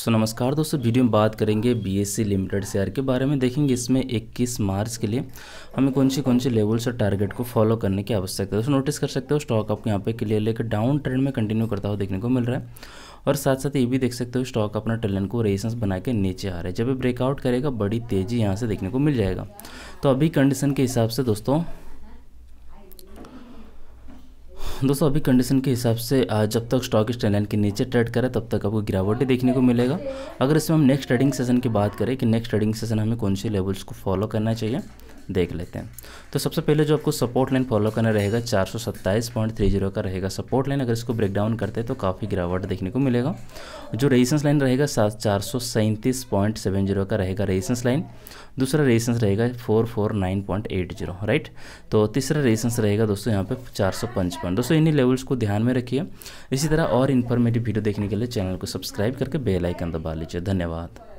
सो नमस्कार दोस्तों वीडियो में बात करेंगे बीएससी लिमिटेड शेयर के बारे में देखेंगे इसमें 21 मार्च के लिए हमें कौन सी कौन सी लेवल्स और टारगेट को फॉलो करने की आवश्यकता है दोस्तों नोटिस कर सकते हो स्टॉक आपको यहाँ पे क्लियर लेकर डाउन ट्रेंड में कंटिन्यू करता हुआ देखने को मिल रहा है और साथ साथ ये भी देख सकते हो स्टॉक अपना टर्न को रेसेंस बना के नीचे आ रहा है जब ये ब्रेकआउट करेगा बड़ी तेज़ी यहाँ से देखने को मिल जाएगा तो अभी कंडीशन के हिसाब से दोस्तों दोस्तों अभी कंडीशन के हिसाब से जब तक स्टॉक इस लाइन के नीचे ट्रेड करे तब तक आपको गिरावटें देखने को मिलेगा अगर इसमें हम नेक्स्ट ट्रेडिंग सेशन की बात करें कि नेक्स्ट ट्रेडिंग सेशन हमें कौन से लेवल्स को फॉलो करना चाहिए देख लेते हैं तो सबसे पहले जो आपको सपोर्ट लाइन फॉलो करना रहेगा चार का रहेगा सपोर्ट लाइन अगर इसको ब्रेकडाउन करते हैं तो काफ़ी गिरावट देखने को मिलेगा जो रेजिस्टेंस लाइन रहेगा सात चार का रहेगा रेजिस्टेंस लाइन दूसरा रेजिस्टेंस रहेगा four four nine point eight zero right तो तीसरा रेजिस्टेंस रहेगा दोस्तों यहाँ पे चार सौ दोस्तों इन्हीं लेवल्स को ध्यान में रखिए इसी तरह और इन्फॉर्मेटिव वीडियो देखने के लिए चैनल को सब्सक्राइब करके बेल आइकन दबा लीजिए धन्यवाद